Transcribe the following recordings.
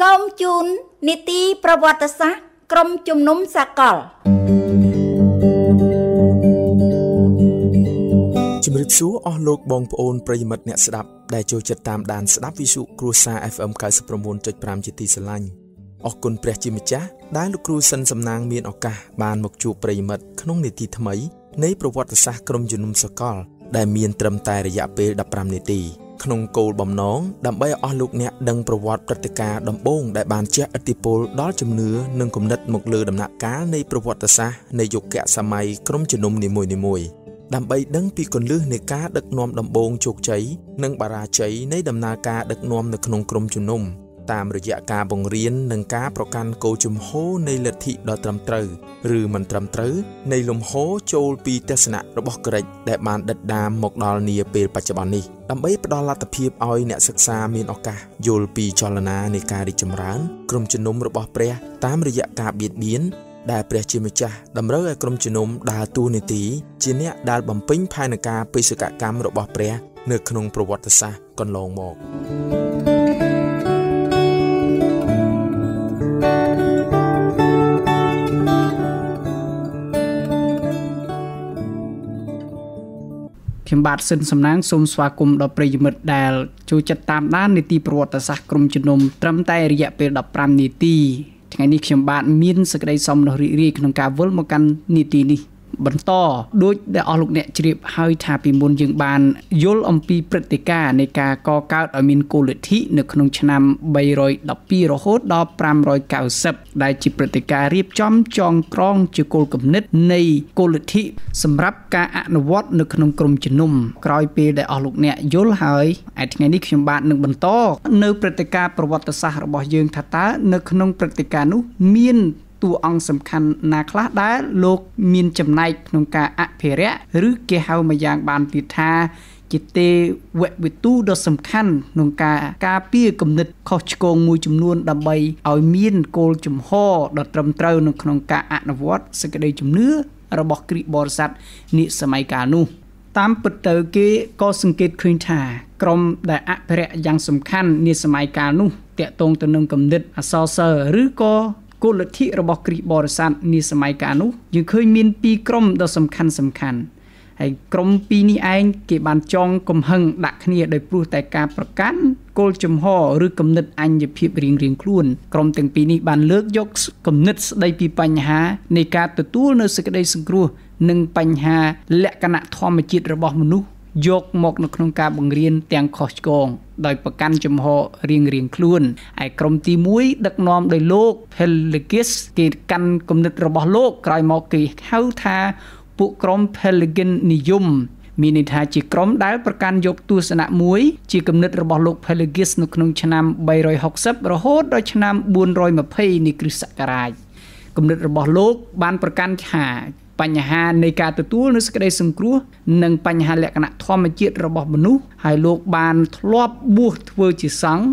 សូមជូននីតិប្រវត្តិសាស្ត្រក្រមជំនុំសកលជំរាបសួរអស់លោកបងប្អូនប្រិយមិត្តអ្នកស្ដាប់ដែលចូលចិត្តតាមដានស្ដាប់វិទ្យុគ្រួសារ FM 99.5ជាទីស្រឡាញ់អរគុណព្រះជាម្ចាស់ដែលលោកគ្រូសិនសំណាង មានឱកាសបានមកជួបប្រិយមិត្តក្នុងនីតិថ្មី នៃប្រវត្តិសាស្ត្រក្រមជំនុំសកល ដែលមានត្រឹមតែរយៈពេល15នាទីក្នុងគោលបំណងដើម្បីឲ្យអស់លោកអ្នកដឹងប្រវត្តិព្រឹត្តិការណ៍ដំបូង ដែលបានជះឥទ្ធិពលដល់ជំនឿនិងគំនិតមកលើដំណាក់កាលនៃប្រវត្តិសាស្ត្រនៃយុគសម័យក្រុមជំនុំនីមួយៗដើម្បីដឹងពីគន្លឹះនៃការដឹកនាំដំបូងជោគជ័យនិងបរាជ័យនៃដំណើរការដឹកនាំនៅក្នុងក្រុមជំនុំតាមរយៈការបង្រៀននិងការប្រកាន់គោលជំហរនៃលទ្ធិដ៏ត្រឹមត្រូវឬមិនត្រឹមត្រូវ នៃលំហចូលពីទស្សនៈរបស់ក្រិចដែលបានដិតដាមមកដល់នាពេលបច្ចុប្បន្ននេះដើម្បីផ្ដល់លទ្ធភាពឲ្យអ្នកសិក្សាមានឱកាសយល់ពីចលនានៃការរីកចម្រើនក្រុមជំនុំរបស់ព្រះតាមរយៈការបៀតបៀនដែលព្រះជាម្ចាស់តម្រូវឲ្យក្រុមជំនុំដើរតួនាទីជាអ្នកដែលបំពេញផែនការបេសកកម្មរបស់ព្រះនៅក្នុងប្រវត្តិសាស្ត្រកន្លងមក។ខ្ញុំបាទស៊ិនសំណាងសូមស្វាគមន៍ដល់ប្រិយមិត្តដែលចូលចិត្តតាមដាននីតិប្រវត្តិសាស្ត្រក្រុមជំនុំត្រឹមតែរយៈពេល15នាទីថ្ងៃនេះខ្ញុំបាទមានសេចក្តីសោមនស្សរីករាយក្នុងការវិលមកកាន់នីតិនេះបន្តដូចដែលអស់លោកអ្នកជ្រាបហើយថាពីមុនយើងបាន យល់អំពីព្រឹត្តិការណ៍នៃការកកើតឲ្យមានគោលលទ្ធិនៅក្នុងឆ្នាំ312រហូតដល់590ដែលជាព្រឹត្តិការណ៍រៀបចំចងក្រងជាគោលគំនិតនៃគោលលទ្ធិសម្រាប់ការអនុវត្តនៅក្នុងក្រមជំនុំក្រោយពេលដែលអស់លោកអ្នកយល់ហើយឯថ្ងៃនេះខ្ញុំបាទនឹងបន្តនៅព្រឹត្តិការណ៍ប្រវត្តិសាស្ត្ររបស់យើង ថាតើនៅក្នុងព្រឹត្តិការណ៍នោះមានតួអង្គសំខាន់ណាខ្លះដែលលោក មានចំណែកក្នុងការអភិរក្សឬគេហៅមួយយ៉ាងបានទៀតថាជាទេវវិទូដ៏សំខាន់ក្នុងការការពារគំនិត ខុសឆ្គងមួយចំនួនដើម្បីឲ្យមានគោលជំហរដ៏ត្រឹមត្រូវនៅក្នុងការអនុវត្តសេចក្តីជំនឿរបស់គ្រីស្ទបរិស័ទនាសម័យកាលនោះតាមពិតទៅគេក៏សង្កេតឃើញថាក្រុមដែលអភិរក្សយ៉ាងសំខាន់នាសម័យកាលនោះតាក់ទងទៅនឹងគំនិតអសរសិល្ប៍ឬក៏គោលលទ្ធិរបស់គ្រីស្ទបរិស័ទនាសម័យកាលនោះយើងឃើញមានពីរក្រុមដ៏សំខាន់សំខាន់ហើយក្រុមពីរនេះឯងគេបានចងកំហឹងដាក់គ្នាដោយព្រោះតែការប្រកាន់គោលជំហរឬគំនិតអញ្ញភាពរៀងរៀងខ្លួនក្រុមទាំងពីរនេះបានលើកយកគំនិតស្ដីពីបញ្ហានៃការទទួលនៅសេចក្តីសង្គ្រោះនិងបញ្ហា លក្ខណៈធម្មជាតិរបស់មនុស្សយកមកនៅក្នុងការបង្រៀនទាំងខុសឆ្គងដោយប្រកាន់ចំហរៀងរៀងខ្លួនឯក្រុមទី1ដឹកនាំដោយលោក Pelikis គេកាន់គំនិតរបស់លោក ក្រោយមកគេហៅថា ពួកក្រុម Pelican និយមមានន័យថាជាក្រុមដែលប្រកាន់យកទស្សនៈមួយជាគំនិតរបស់លោក Pelagius នៅក្នុងឆ្នាំ360រហូតដល់ឆ្នាំ420នៃគ្រិស្តសករាជគំនិតរបស់លោកបានប្រកាន់ថាបញ្ហានៃការទទួលនៅសក្តីសង្គ្រោះនិងបញ្ហាលក្ខណៈធម្មជាតិរបស់មនុស្សហើយលោកបានធ្លាប់បួសធ្វើជាសង្ឃ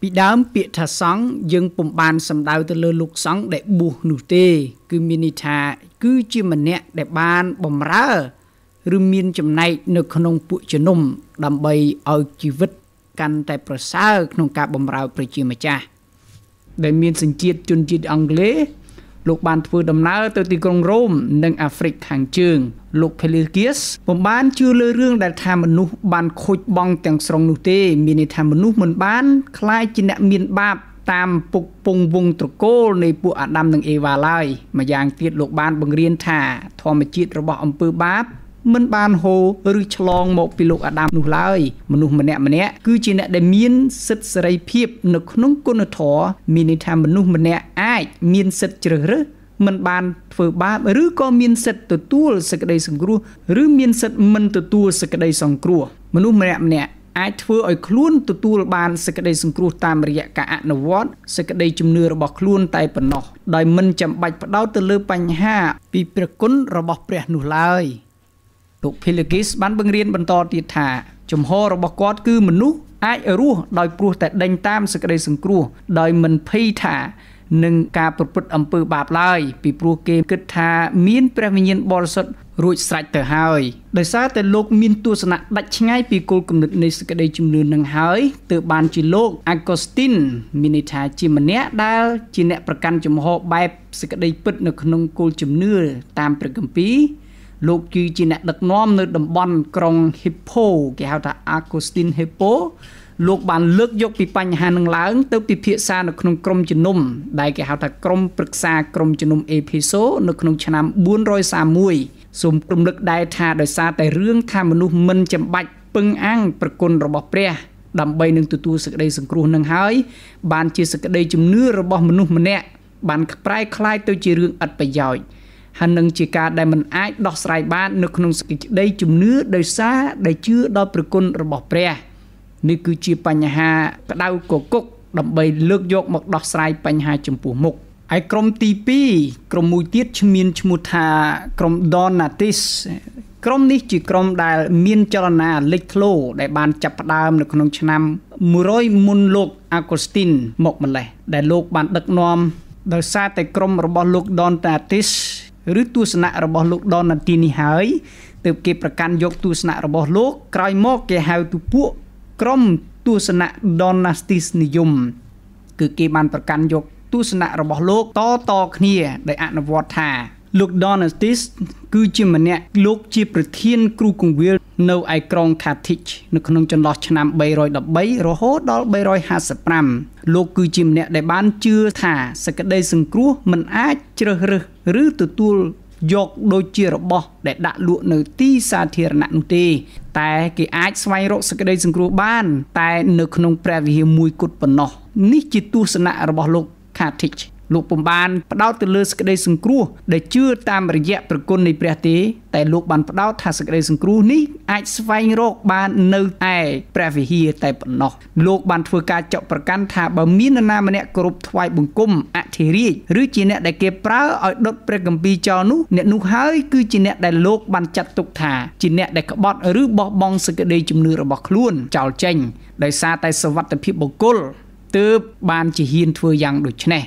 ពីដើមពាក្យថាសង្ឃយើងពុំបានសំដៅទៅលើលោកសង្ឃដែលបួសនោះទេ គឺមានន័យថាគឺជាម្នាក់ដែលបានបំរើ ឬមានចំណែកនៅក្នុងពួកជំនុំដើម្បីឲ្យជីវិតកាន់តែប្រសើរក្នុងការបំរើ ប្រជាម្ចាស់ដែលមានសញ្ជាតិជនជាតិអង់គ្លេសលោកបានធ្វើដំណើរទៅទីក្រុងរ៉ូមនិងអាហ្វ្រិកខាងជើងលោក Pelagius ពំបានជឿលើរឿងដែលថាមនុស្សបានខូចបង់ទាំងស្រុងនោះទេមានន័យថាមនុស្សមិនបានคล้ายជាអ្នកមានបាប តាមពុកពងវងត្រកូលនៃពួកអាដាមនិងអេវ៉ាឡើយម្យ៉ាងទៀតលោកបានបង្រៀនថាធម្មជាតិរបស់អំពើបាបមិនបានហូរឬឆ្លងមកពីលោកអាដាមនោះឡើយមនុស្សម្នាក់ម្នាក់គឺជាអ្នកដែលមានសិទ្ធិសេរីភាពនៅក្នុងគុណធម៌មានន័យថាមនុស្សម្នាក់អាចមានសិទ្ធិជ្រើសរើសមិនបានធ្វើបាបឬក៏មានសិទ្ធិទទួលសេចក្តីសង្គ្រោះ ឬមានសិទ្ធិមិនទទួលសេចក្តីសង្គ្រោះមនុស្សម្នាក់ម្នាក់អាចធ្វើឲ្យខ្លួនទទួលបានសេចក្តីសង្គ្រោះតាមរយៈការអនុវត្តសេចក្តីជំនឿរបស់ខ្លួនតែប៉ុណ្ណោះ ដោយមិនចាំបាច់ផ្ដោតទៅលើបញ្ហាពីព្រះគុណរបស់ព្រះនោះឡើយលោកភីលីគីសបានបង្រៀនបន្តទៀតថាជំហររបស់គាត់គឺមនុស្សអាចរស់ដោយព្រោះតែដេញតាមសេចក្តីសង្គ្រោះដោយមិនភ័យថានឹងការប្រព្រឹត្តអំពើបាបឡើយពីព្រោះគេគិតថាមានព្រះវិញ្ញាណបរិសុទ្ធរួចស្រេចទៅហើយដោយសារតែលោកមានទស្សនៈដាច់ឆ្ងាយពីគោលគំនិតនៃសេចក្តីជំនឿនឹងហើយទើបបានជាលោក Augustine មានន័យថាជាម្នាក់ដែលជាអ្នកប្រកាន់ជំហរបែបសេចក្តីពិត នៅក្នុងគោលជំនឿតាមព្រះគម្ពីរលោកគឺជាអ្នកដឹកនាំនៅតំបន់ក្រុង Hippo គេហៅថា Agustin Hippo លោកបានលើកយកពីបញ្ហានឹងឡើងទៅពិភាក្សានៅក្នុងក្រុមជំនុំដែលគេហៅថាក្រុមប្រឹក្សាក្រុមជំនុំអេភេសូនៅក្នុងឆ្នាំ431សូមរំលឹកដែរថាដោយសារតែរឿងថាមនុស្សមិនចាំបាច់ពឹងអាងប្រគុណរបស់ ព្រះ ដើម្បីនឹងទទួលសេចក្តីសង្គ្រោះនឹងហើយបានជាសេចក្តីជំនឿរបស់មនុស្សម្នាក់បានប្រែคล้ายទៅជារឿងឥតប្រយោជន៍ហើយនឹងជាការដែលមិនអាចដោះស្រាយបាននៅក្នុងសេចក្តីជំនឿដោយសារដែលជឿដល់ប្រគុណរបស់ព្រះនេះគឺជាបញ្ហាក្តៅគគុកដើម្បីលើកយកមកដោះស្រាយបញ្ហាចំពោះមុខឯក្រុមទី2ក្រុមមួយទៀតឈ្មោះឈ្មោះថាក្រុម Donatis ក្រុមនេះជាក្រុមដែលមានចលនាលេចធ្លោដែលបានចាប់ផ្ដើមនៅក្នុងឆ្នាំ100មុនលោក Augustin មកម្លេះដែលលោកបានដឹកនាំដោយសារតែក្រុមរបស់លោក Donatis ឬទស្សនៈរបស់លោកដននាទីនេះហើយទើបគេប្រកាន់យកទស្សនៈរបស់លោក ក្រោយមកគេហៅទូពួកក្រុមទស្សនៈ Donastis និយមគឺគេបានប្រកាន់យកទស្សនៈរបស់លោក តតគ្នាដែលអនុវត្តថាលោក Donatis គឺជាម្នាក់លោកជា ប្រធានគ្រូគង្វាលនៅឯក្រុង Carthage នៅក្នុងចន្លោះឆ្នាំ313រហូតដល់355លោកគឺជាម្នាក់ដែលបានជឿថាសក្តីសង្គ្រោះមិនអាចជ្រើសរើសឬទទួលយកដូចជារបស់ដែលដាក់លក់នៅទីសាធារណៈនោះទេ តែគេអាចស្វែងរកសក្តីសង្គ្រោះបាន តែ នៅក្នុងព្រះវិហារមួយគត់ប៉ុណ្ណោះនេះជាទស្សនៈរបស់លោក Carthage លោកពំបានផ្ដោតទៅលើសក្តីសង្គ្រោះ ដែលជឿតាមរយៈប្រគុណនៃព្រះទេ តែលោកបានផ្ដោតថាសក្តីសង្គ្រោះនេះអាចស្វែងរកបាននៅឯព្រះវិហារតែប៉ុណ្ណោះលោកបានធ្វើការចាក់ប្រកាន់ថាបើមាននរណាម្នាក់គោរពថ្វាយបង្គំអធិរាជឬជាអ្នកដែលគេប្រើឲ្យដុតព្រះគម្ពីរចោលនោះអ្នកនោះហើយគឺជាអ្នកដែលលោកបានចាត់ទុកថាជាអ្នក ដែលក្បត់ឬបោះបង់សក្តីជំនឿរបស់ខ្លួនចោលចេញដោយសារតែសវត្ថិភាពបុគ្គលទើបបានជាហ៊ានធ្វើយ៉ាងដូចនេះ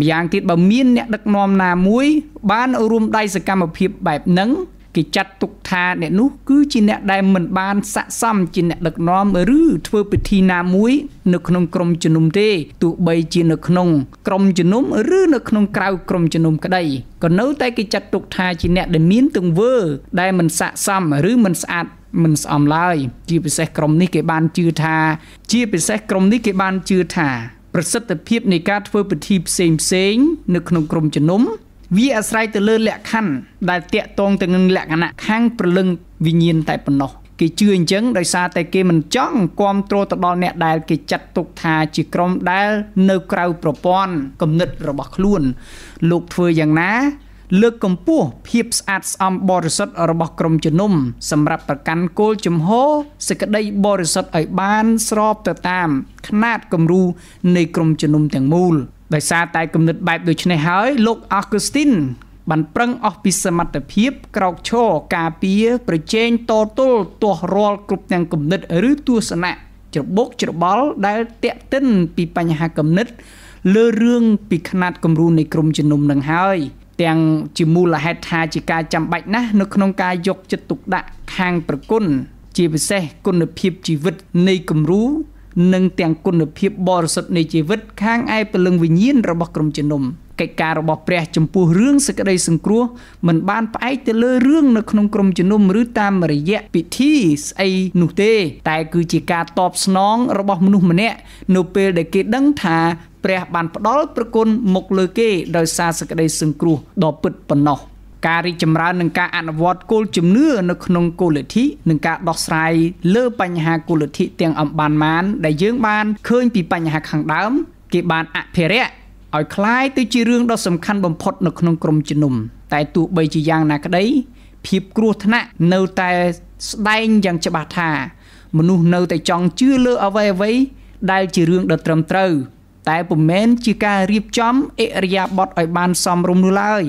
ម្យ៉ាងទៀតបើមានអ្នកដឹកនាំណាមួយ បានរួមដៃសកម្មភាព បែបហ្នឹងគេចាត់ទុកថាអ្នកនោះគឺជាអ្នកដែលមិនបានស័កសមជាអ្នកដឹកនាំឬធ្វើពិធីណាមួយ នៅក្នុងក្រមជំនុំទេទោះបីជានៅក្នុងក្រមជំនុំឬ នៅក្នុងក្រៅក្រមជំនុំក្តីក៏នៅតែគេចាត់ទុកថាជាអ្នកដែលមានទង្វើ ដែលមិនស័កសមឬមិនស្អាតមិនស្អំឡើយជាពិសេសក្រុមនេះគេបានជឿថាជាពិសេសក្រុមនេះគេបានជឿថាប្រសិទ្ធភាពនៃការធ្វើពិធីផ្សេងផ្សេងនៅក្នុងក្រុមជំនុំវាអាស្រ័យទៅលើលក្ខខណ្ឌដែលតាក់ទងទៅនឹងលក្ខណៈខាងព្រលឹងវិញ្ញាណតែប៉ុណ្ណោះគេជឿអញ្ចឹងដោយសារតែគេមិនចង់គ្រប់គ្រងទៅដល់អ្នកដែលគេចាត់ទុកថាជាក្រុមដែលនៅក្រៅប្រព័ន្ធគំនិតរបស់ខ្លួនលោកធ្វើយ៉ាងណាលើកកម្ពស់ភាពស្អាតស្អំបរិសុទ្ធរបស់ក្រុមជំនុំសម្រាប់ប្រកាន់គោលជំហរសេចក្តីបរិសុទ្ធឲ្យបានស្របទៅតាមຂណាតគំរូនៃក្រុមជំនុំទាំងមូលដោយសារតែគំនិតបែបដូចនេះហើយលោកអាកូស្ទីនបានប្រឹងអស់ពីសមត្ថភាពក្រោកឈរការពារប្រជែងតទល់ទាស់រាល់គ្រប់ទាំងគំនិតឬទស្សនៈច្របូកច្របល់ដែលតាក់ទិនពីបញ្ហាគំនិតលើរឿងពីຂណាតគំរូនៃក្រុមជំនុំនឹងហើយ។ទាំងជាមូលហេតុថាជាការចាំបាច់ណាស់នៅក្នុងការយកចិត្តទុកដាក់ខាងប្រគុណជាពិសេសគុណភាពជីវិតនៃគំរូនិងទាំងគុណភាពបរិសុទ្ធនៃជីវិតខាងឯពលឹងវិញ្ញាណរបស់ក្រុមជំនុំកិច្ចការរបស់ព្រះចំពោះរឿងសេចក្តីសង្គ្រោះមិនបានផ្អែកទៅលើរឿងនៅក្នុងក្រុមជំនុំឬតាមរយៈពិធីស្អីនោះទេតែគឺជាការតបស្នងរបស់មនុស្សម្នាក់នៅពេលដែលគេដឹងថាព្រះបានផ្ដល់ប្រគុណមកលើគេដោយសារសេចក្តីសង្គ្រោះដ៏ពិតប៉ុណ្ណោះការរីកចម្រើននិងការអនុវត្តគោលជំនឿនៅក្នុងគោលលទ្ធិនិងការដោះស្រាយលើបញ្ហាគោលលទ្ធិទាំងអំបានម៉ានដែលយើងបានឃើញពីបញ្ហាខាងដើមគេបានអភិរក្សឲ្យคล้ายទៅជារឿងដ៏សំខាន់បំផុតនៅក្នុងក្រមជំនុំតែទោះបីជាយ៉ាងណាក្តី ភាពគ្រោះថ្នាក់នៅតែស្ដែងយ៉ាងច្បាស់ថា មនុស្សនៅតែចង់ជឿលើអ្វីអ្វីដែលជារឿងដ៏ត្រឹមត្រូវតែពុំមែនជាការរៀបចំអិរិយាបថឲ្យបាន សមរម្យនោះឡើយ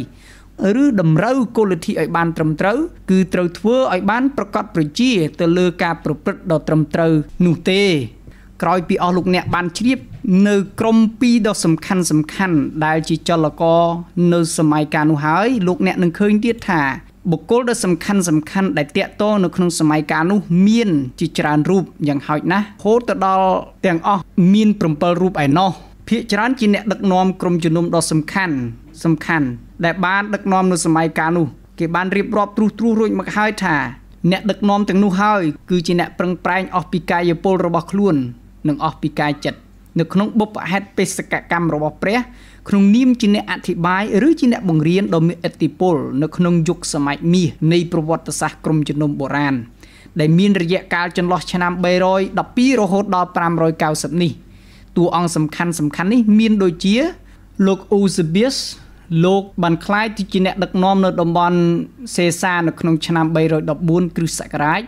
ឬតម្រូវគោលលទ្ធិឲ្យបាន ត្រឹមត្រូវ គឺត្រូវធ្វើឲ្យបានប្រកបប្រជាទៅលើការប្រព្រឹត្តដ៏ត្រឹមត្រូវនោះទេក្រោយពីអស់លោកអ្នកបានជ្រាបនៅក្រម2ដ៏សំខាន់សំខាន់ ដែលជាចលករនៅសម័យកាលនោះហើយលោកអ្នកនឹងឃើញទៀតថាបុគ្គលដ៏សំខាន់សំខាន់ដែលតាក់ទងនៅក្នុងសម័យកាលនោះមានជាច្រើនរូបយ៉ាងហោចណាស់ហូតទៅដល់ទាំងអស់មាន7រូបឯណោះភាគច្រើនជាអ្នកដឹកនាំក្រុមជំនុំដ៏សំខាន់សំខាន់ដែលបានដឹកនាំនៅសម័យកាលនោះគេបានរៀបរាប់ត្រុសត្រុសរួចមកហើយថាអ្នកដឹកនាំទាំងនោះហើយគឺជាអ្នកប្រឹងប្រែងអស់ពីកាយពលរបស់ខ្លួននិងអស់ពីកាយចិត្តនៅក្នុងបុព្វហេតុបេសកកម្មរបស់ព្រះក្នុងនាមជាអ្នកអធិប្បាយឬជាអ្នកបង្រៀនដ៏មានឥទ្ធិពលនៅក្នុងយុគសម័យមាសនៃប្រវត្តិសាស្ត្រក្រុមជំនុំបុរាណដែលមានរយៈកាលចន្លោះឆ្នាំ312រហូតដល់590នេះតួអង្គសំខាន់សំខាន់នេះមាន ដូចជាលោកអ៊ូសបៀសលោក បានខ្លាយទៅជាអ្នកដឹកនាំនៅតំបន់សេសានៅក្នុងឆ្នាំ314គ្រិស្តសករាជ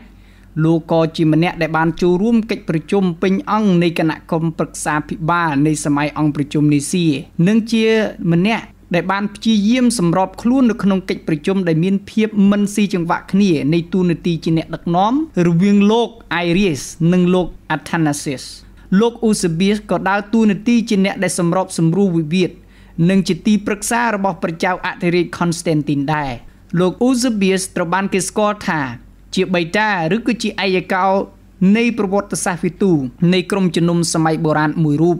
លោកក៏ជាម្នាក់ដែលបានចូលរួមកិច្ចប្រជុំពេញអង្គនៃគណៈកម្មប្រឹក្សាភិបាលនៃសម័យអង្គប្រជុំនេស៊ីនិងជា ម្នាក់ដែលបានព្យាយាមសម្របខ្លួននៅក្នុងកិច្ចប្រជុំដែលមានភាពមិនស៊ីចង្វាក់គ្នា នៃទូនាទីជាអ្នកដឹកនាំរវាងលោក Iris និងលោក Athanasius លោក Eusebius ក៏ដើរតួនាទីជាអ្នកដែលសម្របសម្រួលវិវាទនិងជាទីប្រឹក្សារបស់ព្រះចៅអធិរាជ Constantine ដែរលោក Eusebius ត្រូវបានគេស្គាល់ថាជាបេតាឬក៏ជាឯកកោនៃប្រវត្តិសាស្ត្រវិទូ នៃក្រុមជំនុំសម័យបុរាណមួយរូប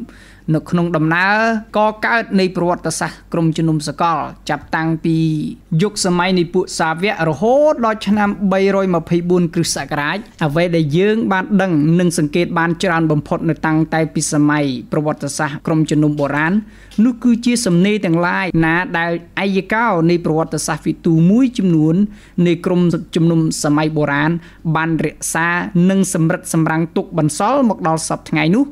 នៅក្នុងដំណើរកកើតនៃប្រវត្តិសាស្ត្រក្រមជំនុំសកល ចាប់តាំងពីយុគសម័យនៃពួកសាវករហូតដល់ឆ្នាំ324គ្រិស្តសករាជអ្វីដែលយើងបានដឹងនិងសង្កេត បានច្រើនបំផុត នៅតាំងតែ ពីសម័យប្រវត្តិសាស្ត្រក្រមជំនុំបុរាណនោះគឺជាសំណេរទាំងឡាយណា ដែលអាយកោ នៃប្រវត្តិសាស្ត្រវិទូមួយចំនួននៃក្រមជំនុំសម័យបុរាណបានរក្សា និងសម្រិតសម្រាំងទុកបន្សល់មកដល់សពថ្ងៃនោះ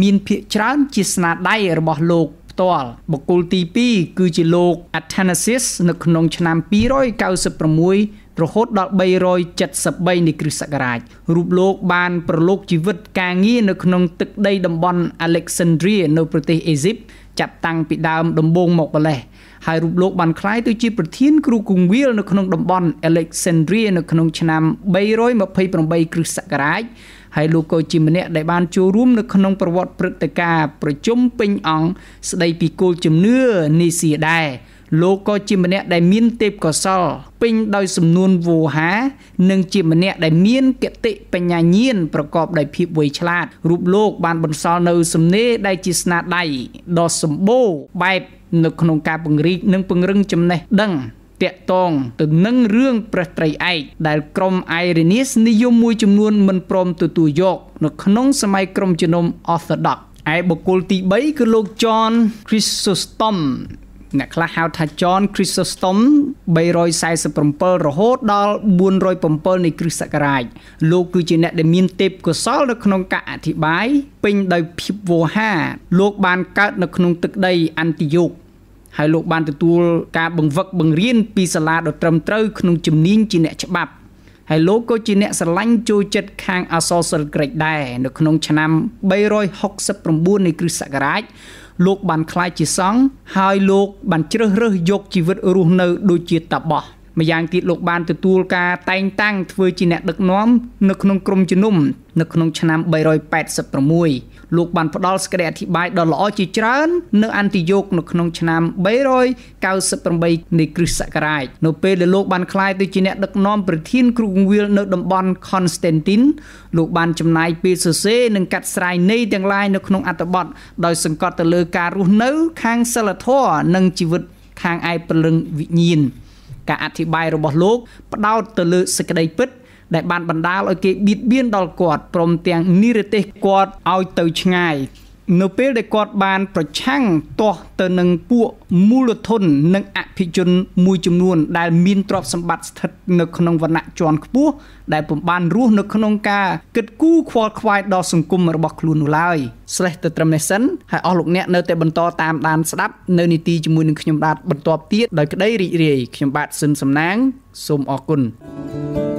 មានភាកច្រើនជាស្នាដៃរបស់លោកផ្ទាល់បុគ្គលទី2គឺជាលោក Athanasius នៅក្នុងឆ្នាំ296រហូតដល់373នៃគ្រិស្តសករាជរូបលោក បានប្រឡូកជីវិតការងារនៅក្នុងទឹកដីតំបន់ Alexandria នៅប្រទេសអេស៊ីបចាប់តាំងពីដើមដំបូងមកម្លេះហើយរូបលោកបានក្លាយទៅជាប្រធាន គ្រូគង្វាលនៅក្នុងតំបន់ Alexandria នៅក្នុងឆ្នាំ328គ្រិស្តសករាជហើយលោកក៏ជាម្នាក់ដែលបានចូលរួមនៅក្នុងប្រវត្តិព្រឹត្តិការណ៍ប្រជុំពេញអង្គស្ដីពីគោលជំនឿនីសៀដែរលោកក៏ជាម្នាក់ដែលមានទេពកោសលពេញដោយសំនួនវោហានិង ជាម្នាក់ដែលមានគតិបញ្ញាញាណប្រកបដោយភាពវៃឆ្លាតរូបលោក បានបន្សល់នៅ សំណេរដែលជាស្នាដៃដ៏សម្បូរបែបនៅក្នុងការពង្រីកនិងពង្រឹងចំណេះដឹងតកតងទៅនឹងរឿងព្រះត្រីឯកដែលក្រុមអៃរីនីសនិយមមួយចំនួនមិនព្រមទទួលយកនៅក្នុងសម័យក្រុមជំនុំអូសដុកឯបុគ្គលទី3គឺលោក John Chrysostom អ្នកខ្លះហៅថា John Chrysostom 347រហូតដល់407នៃគ្រិស្តសករាជលោកគឺជាអ្នកដែលមានទេពកោសលនៅក្នុងការអធិប្បាយពេញដោយភាពវោហារលោកបានកើតនៅក្នុងទឹកដីអាន់ទីយ៉ូកហើយលោកបានទទួលការបង្វឹកបង្រៀនពីសាលាដ៏ត្រឹមត្រូវក្នុងជំនាញជាអ្នកច្បាប់ហើយលោកក៏ជាអ្នកស្រឡាញ់ចូលចិត្តខាងអក្សរសិល្ប៍ក្រិចដែរនៅក្នុងឆ្នាំ369នៃគ្រិស្តសករាជលោក បានក្លាយជាសង្ឃហើយលោក បានជ្រើសរើសយកជីវិតរស់នៅដូចជាតាបោះម្យ៉ាងទៀតលោក បានទទួលការតែងតាំងធ្វើជាអ្នកដឹកនាំនៅក្នុងក្រមជំនុំនៅក្នុងឆ្នាំ386លោកបានផ្ដល់សេចក្តីអធិប្បាយដ៏ល្អជាច្រើននៅអន្តិយោគនៅក្នុងឆ្នាំ398នៃគ្រិស្តសករាជនៅពេលដែលលោកបានក្លាយទៅជាអ្នកដឹកនាំប្រធានគ្រូគង្វាលនៅតំបន់ Constantine លោកបានចំណាយពេលសរសេរនិងកាត់ស្រាយន័យទាំងឡាយនៅក្នុងអត្ថបទដោយសង្កត់ទៅលើការរស់នៅខាងសិលធម៌និងជីវិតខាងឯព្រលឹងវិញ្ញាណការអធិប្បាយរបស់លោកផ្ដោតទៅលើសេចក្តីពិតដែលបានបណ្ដាលឲ្យគេបៀតបៀនដល់គាត់ព្រមទាំងនិរទេសគាត់ឲ្យទៅឆ្ងាយនៅពេលដែលគាត់បាន ប្រឆាំងទាស់ទៅនឹងពួកមូលធន និងអភិជនមួយចំនួន ដែលមានទ្រព្យសម្បត្តិស្ថិតនៅក្នុងវណ្ណៈជាន់ខ្ពស់ដែលពំបានរស់នៅក្នុងការគិតគូរខ្វល់ខ្វាយដល់សង្គមរបស់ខ្លួននោះឡើយស្រេះទៅត្រឹមនេះសិនហើយអស់លោកអ្នកនៅតែបន្តតាមដានស្ដាប់ នៅនីតិជាមួយនឹងខ្ញុំបាទបន្តទៀតដោយក្តីរីករាយខ្ញុំបាទស៊ឹមសំណាងសូមអរគុណ thank you